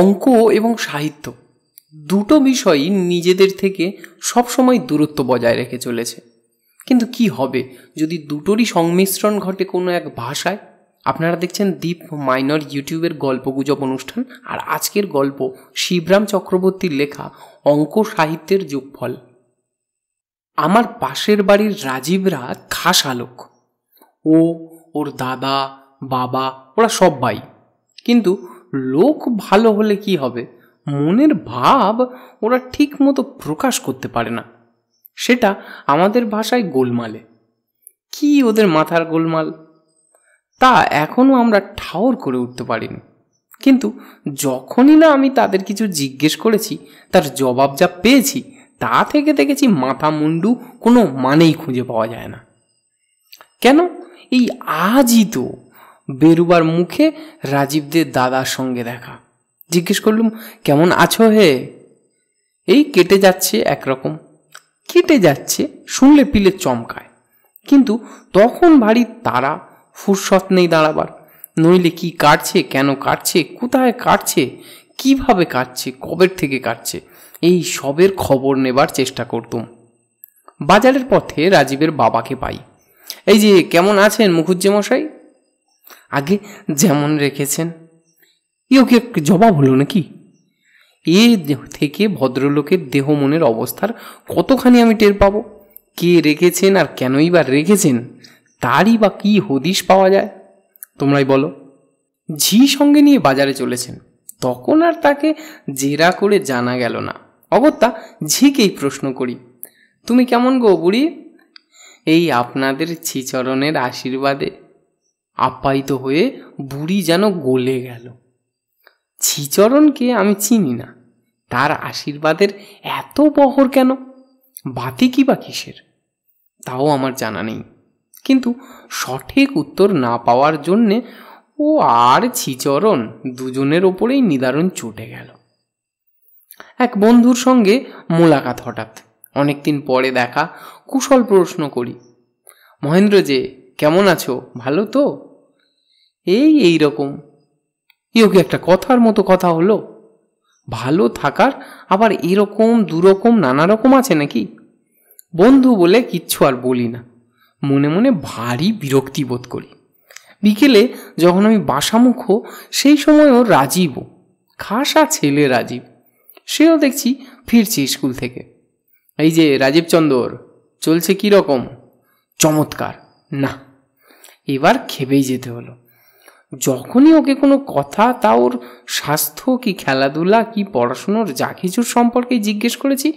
অঙ্ক এবং সাহিত্য দুটো বিষয়ই নিজেদের থেকে সবসময় দূরত্ব বজায় রেখে চলেছে কিন্তু কি হবে যদি দুটোরই সংমিশ্রণ ঘটে কোনো এক ভাষায় আপনারা দেখছেন দীপ মাইনর ইউটিউবের গল্পগুজব অনুষ্ঠান আর আজকের গল্প শিবরাম চক্রবর্তীর লেখা অঙ্ক সাহিত্যের যোগফল আমার পাশের বাড়ির রাজীবরা খাস আলোক ও ওর দাদা বাবা ওরা সব ভাই কিন্তু লোক ভালো হলে কি হবে মনের ভাব ওরা ঠিক মতো প্রকাশ করতে পারে না সেটা আমাদের ভাষায় গোলমালে কি ওদের মাথার গোলমাল তা এখনও আমরা ঠাওর করে উঠতে পারিনি কিন্তু যখনই না আমি তাদের কিছু জিজ্ঞেস করেছি তার জবাব যা পেয়েছি তা থেকে দেখেছি মাথা মুন্ডু কোনো মানেই খুঁজে পাওয়া যায় না কেন এই আজই তো বেরুবার মুখে রাজীবদের দাদার সঙ্গে দেখা জিজ্ঞেস করলুম কেমন আছো হে এই কেটে যাচ্ছে একরকম কেটে যাচ্ছে শুনলে পিলে চমকায় কিন্তু তখন বাড়ি তারা ফুরসত নেই দাঁড়াবার নইলে কি কাটছে কেন কাটছে কোথায় কাটছে কিভাবে কাটছে কবের থেকে কাটছে এই সবের খবর নেবার চেষ্টা করতুম বাজারের পথে রাজীবের বাবাকে পাই এই যে কেমন আছেন মুখুজ্জি মশাই আগে যেমন রেখেছেন এও কি জবাব হলো নাকি এ থেকে ভদ্রলোকের দেহ মনের অবস্থার কতখানি আমি টের পাবো কে রেখেছেন আর কেনই বা রেখেছেন তারই বা কী হদিশ পাওয়া যায় তোমরাই বলো ঝি সঙ্গে নিয়ে বাজারে চলেছেন তখন আর তাকে জেরা করে জানা গেল না অগত্যা ঝিকেই প্রশ্ন করি তুমি কেমন গো বুড়ি এই আপনাদের ছিচরণের আশীর্বাদে আপ্যায়িত হয়ে বুড়ি যেন গলে গেল ছিচরণকে আমি চিনি না তার আশীর্বাদের এত বহর কেন বাতি কি বা কিসের তাও আমার জানা নেই কিন্তু সঠিক উত্তর না পাওয়ার জন্যে ও আর ছিচরণ দুজনের ওপরেই নিদারণ চটে গেল এক বন্ধুর সঙ্গে মোলাকাত হঠাৎ অনেকদিন পরে দেখা কুশল প্রশ্ন করি মহেন্দ্র যে কেমন আছো ভালো তো এই এই রকম ইউকে একটা কথার মতো কথা হলো ভালো থাকার আবার এরকম দুরকম নানা রকম আছে নাকি বন্ধু বলে কিচ্ছু আর বলি না মনে মনে ভারী বিরক্তি বোধ করি বিকেলে যখন আমি বাসামুখ সেই সময়ও রাজীবও খাসা ছেলে রাজীব সেও দেখছি ফিরছি স্কুল থেকে এই যে রাজীব চন্দর চলছে কি রকম চমৎকার না এবার খেপেই যেতে হলো যখনই ওকে কোনো কথা তা ওর স্বাস্থ্য কি খেলাধুলা কি পড়াশুনোর যা কিছুর সম্পর্কে জিজ্ঞেস করেছি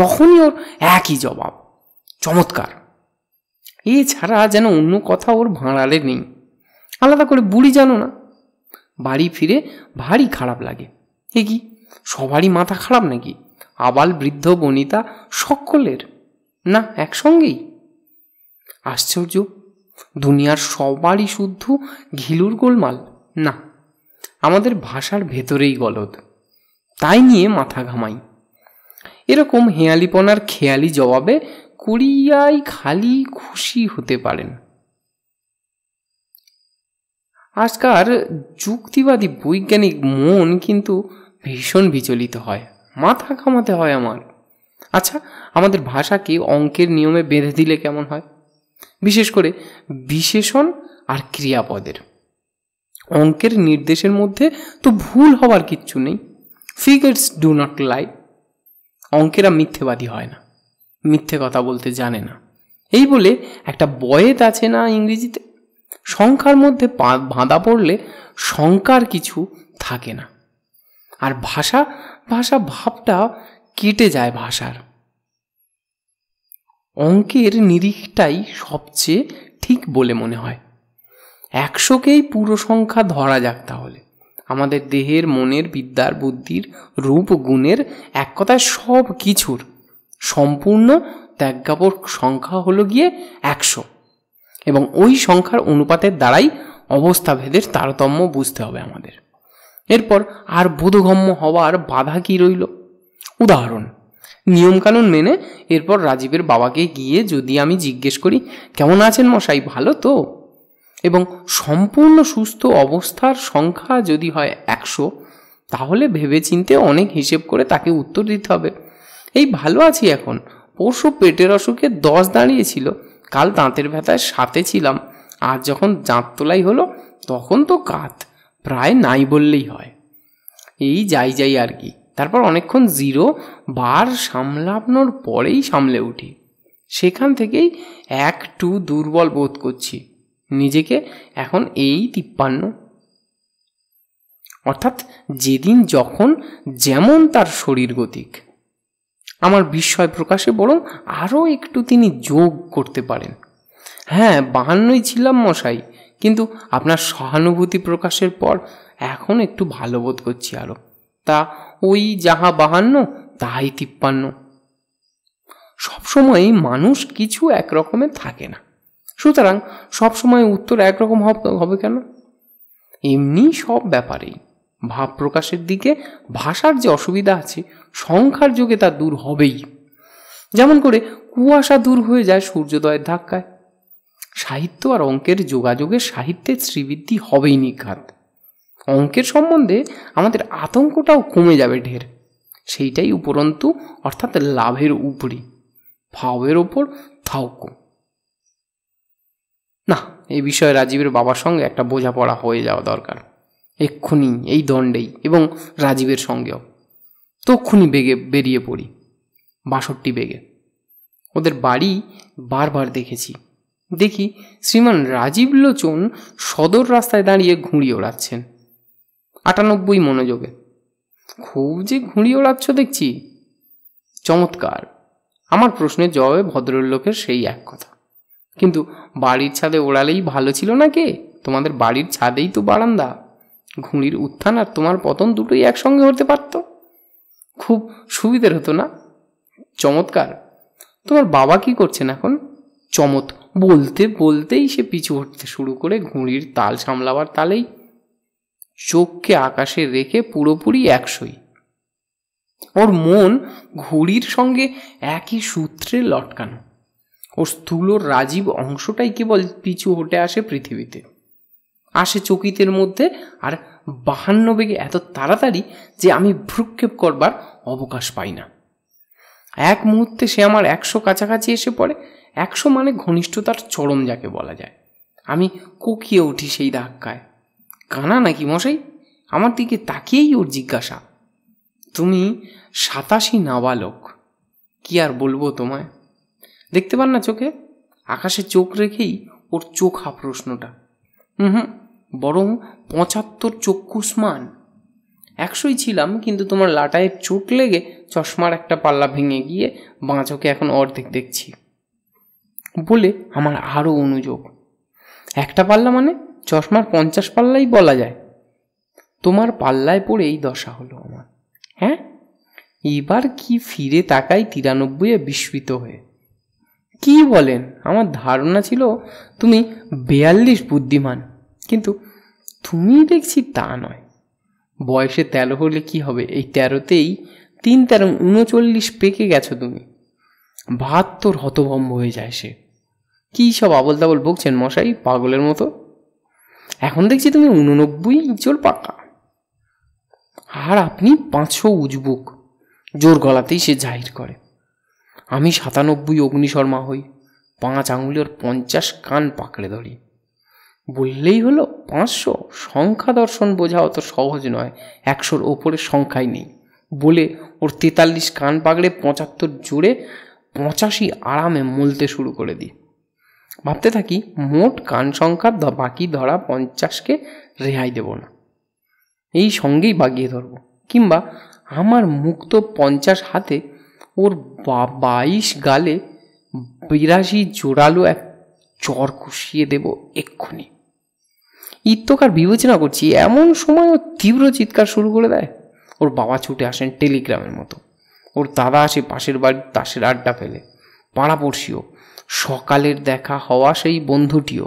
তখনই ওর একই জবাব চমৎকার এছাড়া যেন অন্য কথা ওর ভাঁড়ালে নেই আলাদা করে বুড়ি জানো না বাড়ি ফিরে ভারী খারাপ লাগে এ কি সবারই মাথা খারাপ নাকি আবাল বৃদ্ধ বনিতা সকলের না একসঙ্গেই আশ্চর্য দুনিয়ার সবারই শুদ্ধ ঘিলুর গোলমাল না আমাদের ভাষার ভেতরেই গলদ তাই নিয়ে মাথা ঘামাই এরকম হেয়ালিপনার খেয়ালি জবাবে কুড়িয়াই খালি খুশি হতে পারেন আজকার যুক্তিবাদী বৈজ্ঞানিক মন কিন্তু ভীষণ বিচলিত হয় মাথা ঘামাতে হয় আমার আচ্ছা আমাদের ভাষাকে অঙ্কের নিয়মে বেঁধে দিলে কেমন হয় বিশেষ করে বিশেষণ আর ক্রিয়াপদের অঙ্কের নির্দেশের মধ্যে তো ভুল হওয়ার কিচ্ছু নেই ফিগার্স ডু নট লাই অঙ্কেরা মিথ্যেবাদী হয় না মিথ্যে কথা বলতে জানে না এই বলে একটা বয়েত আছে না ইংরেজিতে সংখ্যার মধ্যে বাঁধা পড়লে সংখ্যার কিছু থাকে না আর ভাষা ভাষা ভাবটা কেটে যায় ভাষার অঙ্কের নিরিখটাই সবচেয়ে ঠিক বলে মনে হয় একশোকেই পুরো সংখ্যা ধরা যাক তাহলে আমাদের দেহের মনের বিদ্যার বুদ্ধির রূপ গুণের এক কথায় সব কিছুর সম্পূর্ণ ত্যাগাবর সংখ্যা হলো গিয়ে একশো এবং ওই সংখ্যার অনুপাতের দ্বারাই অবস্থাভেদের তারতম্য বুঝতে হবে আমাদের এরপর আর বোধগম্য হওয়ার বাধা কি রইল উদাহরণ নিয়মকানুন মেনে এরপর রাজীবের বাবাকে গিয়ে যদি আমি জিজ্ঞেস করি কেমন আছেন মশাই ভালো তো এবং সম্পূর্ণ সুস্থ অবস্থার সংখ্যা যদি হয় একশো তাহলে ভেবেচিন্তে অনেক হিসেব করে তাকে উত্তর দিতে হবে এই ভালো আছি এখন পরশু পেটের অসুখে দশ দাঁড়িয়েছিল কাল দাঁতের ব্যথায় সাথে ছিলাম আর যখন দাঁত তোলাই হলো তখন তো কাত প্রায় নাই বললেই হয় এই যাই যাই আর কি তারপর অনেকক্ষণ জিরো বার সামলানোর পরেই সামলে উঠি সেখান থেকেই এক টু দুর্বল বোধ করছি নিজেকে এখন এই তিপ্পান্ন অর্থাৎ যেদিন যখন যেমন তার শরীর গতিক আমার বিস্ময় প্রকাশে বরং আরও একটু তিনি যোগ করতে পারেন হ্যাঁ বাহান্নই ছিলাম মশাই কিন্তু আপনার সহানুভূতি প্রকাশের পর এখন একটু ভালো বোধ করছি আরও তা ওই যাহা বাহান্ন তাহাই তিপ্পান্ন সবসময় মানুষ কিছু একরকমে থাকে না সুতরাং সবসময় উত্তর একরকম হবে কেন এমনি সব ব্যাপারেই ভাব প্রকাশের দিকে ভাষার যে অসুবিধা আছে সংখ্যার যোগে তা দূর হবেই যেমন করে কুয়াশা দূর হয়ে যায় সূর্যোদয়ের ধাক্কায় সাহিত্য আর অঙ্কের যোগাযোগে সাহিত্যের শ্রীবৃদ্ধি হবেই নিঘাত অঙ্কের সম্বন্ধে আমাদের আতঙ্কটাও কমে যাবে ঢের সেইটাই উপরন্তু অর্থাৎ লাভের উপরই ভাবের ওপর থাউক না এই বিষয়ে রাজীবের বাবার সঙ্গে একটা বোঝাপড়া হয়ে যাওয়া দরকার এক্ষুনি এই দণ্ডেই এবং রাজীবের সঙ্গেও তক্ষুনি বেগে বেরিয়ে পড়ি বাষট্টি বেগে ওদের বাড়ি বারবার দেখেছি দেখি শ্রীমান রাজীব লোচন সদর রাস্তায় দাঁড়িয়ে ঘুঁড়িয়ে ওড়াচ্ছেন আটানব্বই মনোযোগে খুব যে ঘুড়ি ওড়াচ্ছ দেখছি চমৎকার আমার প্রশ্নের জবাবে ভদ্রলোকের সেই এক কথা কিন্তু বাড়ির ছাদে ওড়ালেই ভালো ছিল না কে তোমাদের বাড়ির ছাদেই তো বারান্দা ঘুড়ির উত্থান আর তোমার পতন দুটোই একসঙ্গে হতে পারত খুব সুবিধের হতো না চমৎকার তোমার বাবা কি করছেন এখন চমৎ বলতে বলতেই সে পিছু হটতে শুরু করে ঘুড়ির তাল সামলাবার তালেই চোখকে আকাশে রেখে পুরোপুরি একশই ওর মন ঘুড়ির সঙ্গে একই সূত্রে লটকানো ওর স্থূল রাজীব অংশটাই কেবল পিছু হটে আসে পৃথিবীতে আসে চকিতের মধ্যে আর বাহান্ন বেগে এত তাড়াতাড়ি যে আমি ভ্রুক্ষেপ করবার অবকাশ পাই না এক মুহূর্তে সে আমার একশো কাছাকাছি এসে পড়ে একশো মানে ঘনিষ্ঠতার চরম যাকে বলা যায় আমি কুকিয়ে উঠি সেই ধাক্কায় কানা নাকি মশাই আমার দিকে তাকিয়েই ওর জিজ্ঞাসা তুমি সাতাশি নাবালক কি আর বলবো তোমায় দেখতে পান না চোখে আকাশে চোখ রেখেই ওর চোখা প্রশ্নটা হুম বরং পঁচাত্তর চক্ষুষ্মান একশোই ছিলাম কিন্তু তোমার লাটায়ের চোট লেগে চশমার একটা পাল্লা ভেঙে গিয়ে বাঁ চোখে এখন অর্ধেক দেখছি বলে আমার আরও অনুযোগ একটা পাল্লা মানে চশমার পঞ্চাশ পাল্লাই বলা যায় তোমার পাল্লায় পড়ে এই দশা হলো আমার হ্যাঁ এবার কি ফিরে তাকাই তিরানব্বইয়ে বিস্মিত হয়ে কি বলেন আমার ধারণা ছিল তুমি বেয়াল্লিশ বুদ্ধিমান কিন্তু তুমি দেখছি তা নয় বয়সে তেরো হলে কি হবে এই তেরোতেই তিন তেরো উনচল্লিশ পেকে গেছো তুমি ভাত তোর হতভম্ব হয়ে যায় সে কী সব আবল তাবল বকছেন মশাই পাগলের মতো এখন দেখছি তুমি উননব্বই ইঞ্চল পাকা আর আপনি পাঁচশো উজবুক জোর গলাতেই সে জাহির করে আমি সাতানব্বই অগ্নিশর্মা হই পাঁচ আঙুলের পঞ্চাশ কান পাকড়ে ধরি বললেই হলো পাঁচশো সংখ্যা দর্শন বোঝা অত সহজ নয় একশোর ওপরে সংখ্যাই নেই বলে ওর তেতাল্লিশ কান পাকড়ে পঁচাত্তর জোরে পঁচাশি আরামে মলতে শুরু করে দিই ভাবতে থাকি মোট কান সংখ্যা বাকি ধরা পঞ্চাশকে রেহাই দেব না এই সঙ্গেই বাগিয়ে ধরব কিংবা আমার মুক্ত পঞ্চাশ হাতে ওর বাইশ গালে বিরাশি জোরালো এক চর কষিয়ে দেব এক্ষুনি ইত্যকার বিবেচনা করছি এমন সময় ও তীব্র চিৎকার শুরু করে দেয় ওর বাবা ছুটে আসেন টেলিগ্রামের মতো ওর দাদা আসে পাশের বাড়ির তাসের আড্ডা ফেলে পাড়াপড়শিও সকালের দেখা হওয়া সেই বন্ধুটিও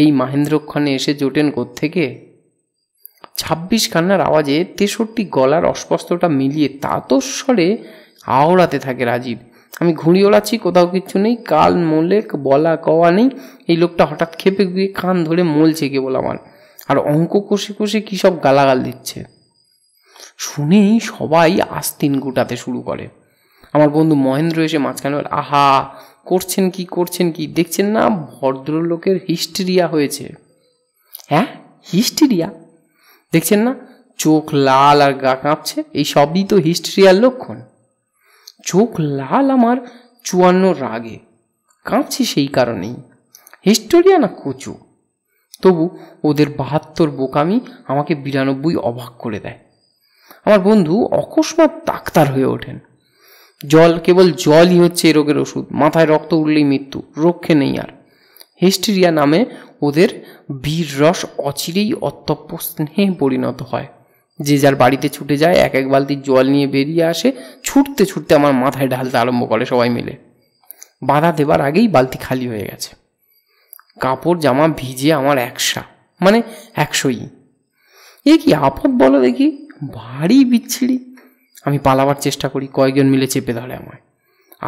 এই মাহেন্দ্রক্ষণে এসে জোটেন থেকে ছাব্বিশ কান্নার আওয়াজে তেষট্টি গলার অস্পষ্টটা মিলিয়ে তাতস্বরে আওড়াতে থাকে রাজীব আমি ঘুড়ি ওড়াচ্ছি কোথাও কিচ্ছু নেই কাল মোলে বলা কওয়া নেই এই লোকটা হঠাৎ খেপে গিয়ে কান ধরে মলছে কেবল আমার আর অঙ্ক কষে কষে কী সব গালাগাল দিচ্ছে শুনেই সবাই আস্তিন গুটাতে শুরু করে আমার বন্ধু মহেন্দ্র এসে মাঝখানে আহা করছেন কি করছেন কি দেখছেন না ভদ্রলোকের হিস্টেরিয়া হয়েছে হ্যাঁ হিস্টেরিয়া দেখছেন না চোখ লাল আর গা কাঁপছে এই সবই তো হিস্টেরিয়ার লক্ষণ চোখ লাল আমার চুয়ান্ন রাগে কাঁপছে সেই কারণেই হিস্টোরিয়া না কচু তবু ওদের বাহাত্তর বোকামি আমাকে বিরানব্বই অবাক করে দেয় আমার বন্ধু অকস্মাৎ ডাক্তার হয়ে ওঠেন জল কেবল জলই হচ্ছে এই রোগের ওষুধ মাথায় রক্ত উঠলেই মৃত্যু রক্ষে নেই আর হিস্টেরিয়া নামে ওদের বীর রস অচিরেই অত্যপ্য স্নেহে পরিণত হয় যে যার বাড়িতে ছুটে যায় এক এক বালতি জল নিয়ে বেরিয়ে আসে ছুটতে ছুটতে আমার মাথায় ঢালতে আরম্ভ করে সবাই মিলে বাধা দেবার আগেই বালতি খালি হয়ে গেছে কাপড় জামা ভিজে আমার একশা মানে একশোই এ কি আপদ বলো দেখি ভারী বিচ্ছিরি আমি পালাবার চেষ্টা করি কয়েকজন মিলে চেপে ধরে আমায়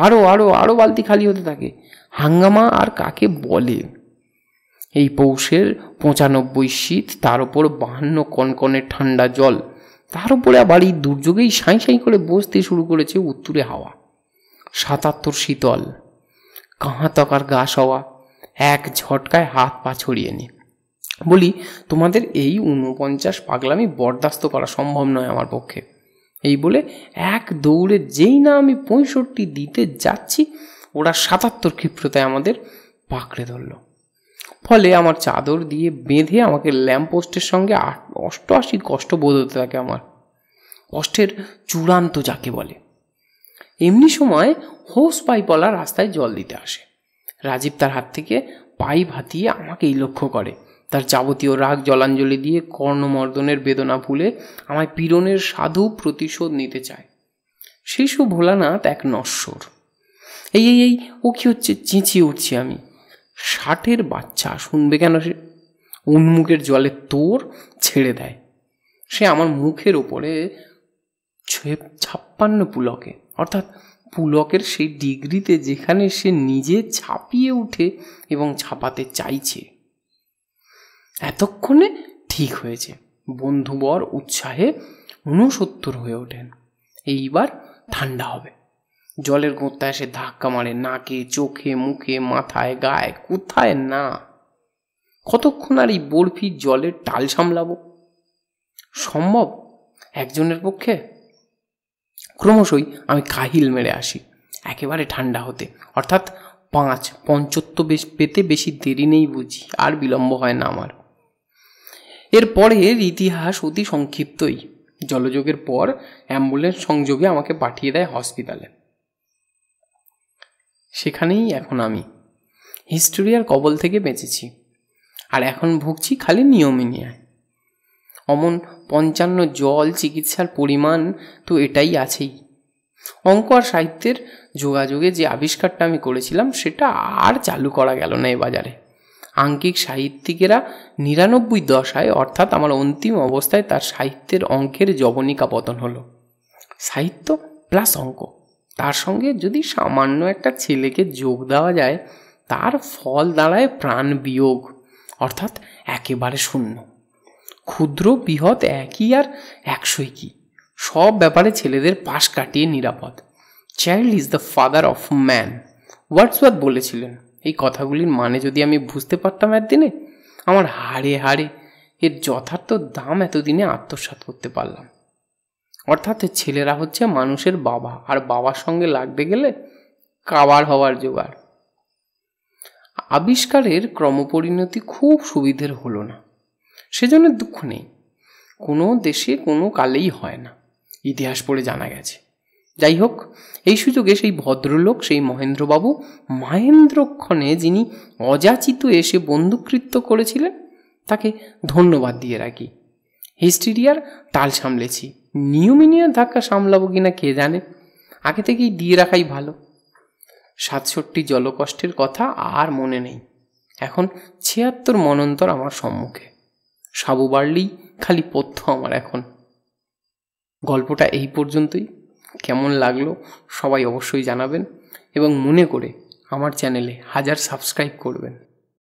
আরও আরও আরও বালতি খালি হতে থাকে হাঙ্গামা আর কাকে বলে এই পৌষের পঁচানব্বই শীত তার ওপর বাহান্ন কনকনে ঠান্ডা জল তার উপরে আবার এই দুর্যোগেই সাঁই সাঁই করে বসতে শুরু করেছে উত্তুরে হাওয়া সাতাত্তর শীতল কাঁহাতকার গা সওয়া এক ঝটকায় হাত পা ছড়িয়ে নে বলি তোমাদের এই ঊনপঞ্চাশ পাগলামি বরদাস্ত করা সম্ভব নয় আমার পক্ষে এই বলে এক দৌড়ে যেই না আমি পঁয়ষট্টি দিতে যাচ্ছি ওরা সাতাত্তর ক্ষিপ্রতায় আমাদের পাকড়ে ধরল ফলে আমার চাদর দিয়ে বেঁধে আমাকে ল্যাম্পপোস্টের সঙ্গে অষ্টআশির কষ্ট বোধ হতে থাকে আমার কষ্টের চূড়ান্ত যাকে বলে এমনি সময় হোস পাইপওয়ালা রাস্তায় জল দিতে আসে রাজীব তার হাত থেকে পাইপ হাতিয়ে আমাকেই লক্ষ্য করে তার যাবতীয় রাগ জলাঞ্জলি দিয়ে কর্ণমর্দনের বেদনা ভুলে আমায় পীড়নের সাধু প্রতিশোধ নিতে চায় শিশু ভোলানাথ এক নশ্বর এই এই এই ও কি হচ্ছে চেঁচিয়ে উঠছি আমি ষাটের বাচ্চা শুনবে কেন সে উন্মুখের জলে তোর ছেড়ে দেয় সে আমার মুখের ওপরে ছাপ্পান্ন পুলকে অর্থাৎ পুলকের সেই ডিগ্রিতে যেখানে সে নিজে ছাপিয়ে উঠে এবং ছাপাতে চাইছে এতক্ষণে ঠিক হয়েছে বন্ধুবর উৎসাহে ঊনসত্তর হয়ে ওঠেন এইবার ঠান্ডা হবে জলের গোঁতা এসে ধাক্কা মারে নাকে চোখে মুখে মাথায় গায়ে কোথায় না কতক্ষণ আর এই বরফির জলের টাল সামলাবো সম্ভব একজনের পক্ষে ক্রমশই আমি কাহিল মেরে আসি একেবারে ঠান্ডা হতে অর্থাৎ পাঁচ পঞ্চত্ব বেশ পেতে বেশি দেরি নেই বুঝি আর বিলম্ব হয় না আমার এরপরের ইতিহাস অতি সংক্ষিপ্তই জলযোগের পর অ্যাম্বুলেন্স সংযোগে আমাকে পাঠিয়ে দেয় হসপিটালে সেখানেই এখন আমি হিস্টোরিয়ার কবল থেকে বেঁচেছি আর এখন ভুগছি খালি নিয়মিনিয়ায় অমন পঞ্চান্ন জল চিকিৎসার পরিমাণ তো এটাই আছেই অঙ্ক আর সাহিত্যের যোগাযোগে যে আবিষ্কারটা আমি করেছিলাম সেটা আর চালু করা গেল না এ বাজারে আঙ্কিক সাহিত্যিকেরা নিরানব্বই দশায় অর্থাৎ আমার অন্তিম অবস্থায় তার সাহিত্যের অঙ্কের জবনিকা পতন হলো সাহিত্য প্লাস অঙ্ক তার সঙ্গে যদি সামান্য একটা ছেলেকে যোগ দেওয়া যায় তার ফল দাঁড়ায় প্রাণ বিয়োগ অর্থাৎ একেবারে শূন্য ক্ষুদ্র বৃহৎ একই আর একশোই কি সব ব্যাপারে ছেলেদের পাশ কাটিয়ে নিরাপদ child is the father of man Wordsworth বলেছিলেন এই কথাগুলির মানে যদি আমি বুঝতে পারতাম একদিনে আমার হাড়ে হাড়ে এর যথার্থ দাম এতদিনে আত্মসাত করতে পারলাম অর্থাৎ ছেলেরা হচ্ছে মানুষের বাবা আর বাবার সঙ্গে লাগতে গেলে কাবার হওয়ার জোগাড় আবিষ্কারের ক্রমপরিণতি খুব সুবিধের হলো না সেজন্য দুঃখ নেই কোনো দেশে কোনো কালেই হয় না ইতিহাস পড়ে জানা গেছে যাই হোক এই সুযোগে সেই ভদ্রলোক সেই মহেন্দ্রবাবু মহেন্দ্রক্ষণে যিনি অযাচিত এসে বন্ধুকৃত্য করেছিলেন তাকে ধন্যবাদ দিয়ে রাখি হিস্টিরিয়ার তাল সামলেছি নিউমিনিয়ার ধাক্কা সামলাবো কিনা কে জানে আগে থেকেই দিয়ে রাখাই ভালো সাতষট্টি জলকষ্টের কথা আর মনে নেই এখন ছিয়াত্তর মনন্তর আমার সম্মুখে সাবু বাড়লেই খালি পথ্য আমার এখন গল্পটা এই পর্যন্তই কেমন লাগলো সবাই অবশ্যই জানাবেন এবং মনে করে আমার চ্যানেলে হাজার সাবস্ক্রাইব করবেন